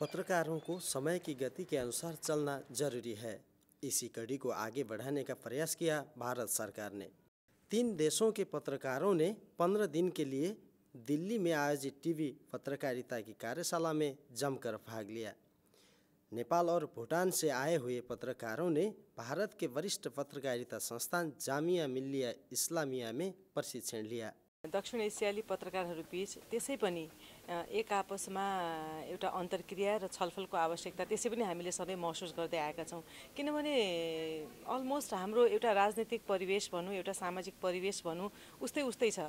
पत्रकारों को समय की गति के अनुसार चलना जरूरी है इसी कड़ी को आगे बढ़ाने का प्रयास किया भारत सरकार ने तीन देशों के पत्रकारों ने पंद्रह दिन के लिए दिल्ली में आयोजित टीवी पत्रकारिता की कार्यशाला में जमकर भाग लिया नेपाल और भूटान से आए हुए पत्रकारों ने भारत के वरिष्ठ पत्रकारिता संस्थान जामिया मिल्लिया इस्लामिया में प्रशिक्षण लिया दक्षिण एसियाली पत्रकारहरूबीच त्यसै पनि एक आपसमा एउटा अन्तर्क्रिया र छलफलको आवश्यकता त्यसै पनि हामीले सधैँ महसुस गर्दै आएका छौँ किनभने अलमोस्ट हाम्रो एउटा राजनीतिक परिवेश भनौँ एउटा सामाजिक परिवेश भनौँ उस्तै उस्तै छ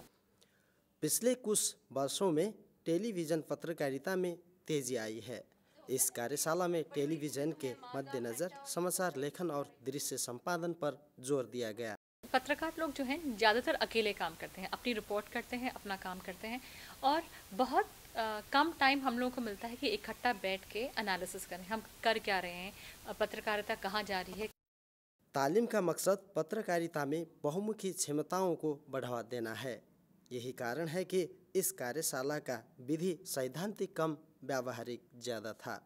पिछले कुछ वर्षों में टेलीविज़न पत्रकारिता में तेजी आई है इस कार्यशाला में टेलीविज़न के मद्देनज़र समाचार लेखन और दृश्य संपादन पर जोर दिया गया पत्रकार लोग जो हैं ज़्यादातर अकेले काम करते हैं अपनी रिपोर्ट करते हैं अपना काम करते हैं और बहुत आ, कम टाइम हम लोगों को मिलता है कि इकट्ठा बैठ के अनालिसिस करें हम कर क्या रहे हैं पत्रकारिता कहाँ जा रही है तालीम का मकसद पत्रकारिता में बहुमुखी क्षमताओं को बढ़ावा देना है यही कारण है कि इस कार्यशाला का विधि सैद्धांतिक कम व्यावहारिक ज़्यादा था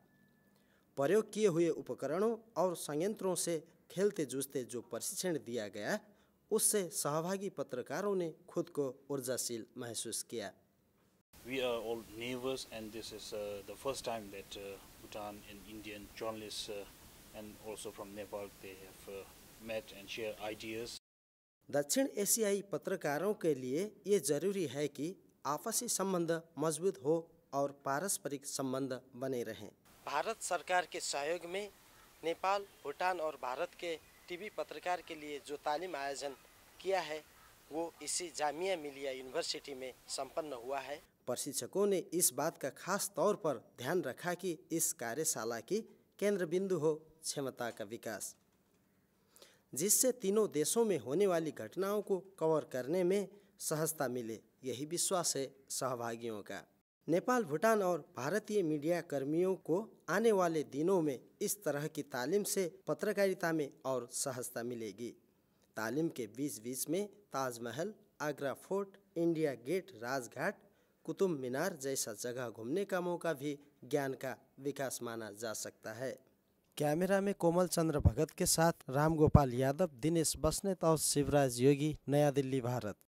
प्रयोग किए हुए उपकरणों और संयंत्रों से खेलते जूझते जो प्रशिक्षण दिया गया उससे सहभागी पत्रकारों ने खुद को ऊर्जाशील महसूस किया We are all neighbors, and this is uh, the first time that uh, Bhutan and Indian journalists uh, and also from Nepal they have uh, met and share ideas. दक्षिण एशियाई पत्रकारों के लिए ये जरूरी है कि आपसी संबंध मजबूत हो और पारस्परिक संबंध बने रहें भारत सरकार के सहयोग में नेपाल भूटान और भारत के टीवी पत्रकार के लिए जो तालीम आयोजन किया है वो इसी जामिया मिलिया यूनिवर्सिटी में संपन्न हुआ है प्रशिक्षकों ने इस बात का खास तौर पर ध्यान रखा कि इस कार्यशाला की केंद्र बिंदु हो क्षमता का विकास जिससे तीनों देशों में होने वाली घटनाओं को कवर करने में सहजता मिले यही विश्वास है सहभागियों का नेपाल भूटान और भारतीय मीडिया कर्मियों को आने वाले दिनों में इस तरह की तालीम से पत्रकारिता में और सहजता मिलेगी तालीम के बीच बीच में Taj Mahal Agra fort India gate Rajghat Qutub Minar जैसा जगह घूमने का मौका भी ज्ञान का विकास माना जा सकता है कैमरा में कोमल चंद्र भगत के साथ रामगोपाल यादव दिनेश बसनेत और शिवराज योगी नया दिल्ली भारत